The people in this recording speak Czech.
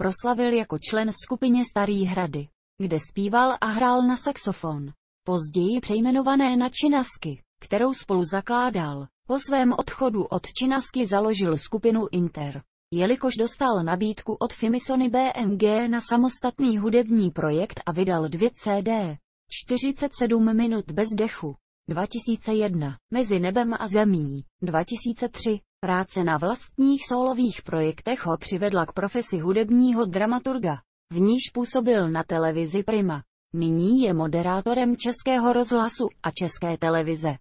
proslavil jako člen skupině Starý hrady, kde zpíval a hrál na saxofon. Později přejmenované na Činasky, kterou spolu zakládal. Po svém odchodu od Činasky založil skupinu Inter. Jelikož dostal nabídku od Fimisony BMG na samostatný hudební projekt a vydal dvě CD, 47 minut bez dechu, 2001, Mezi nebem a zemí, 2003, Práce na vlastních solových projektech ho přivedla k profesi hudebního dramaturga. V níž působil na televizi Prima. Nyní je moderátorem Českého rozhlasu a České televize.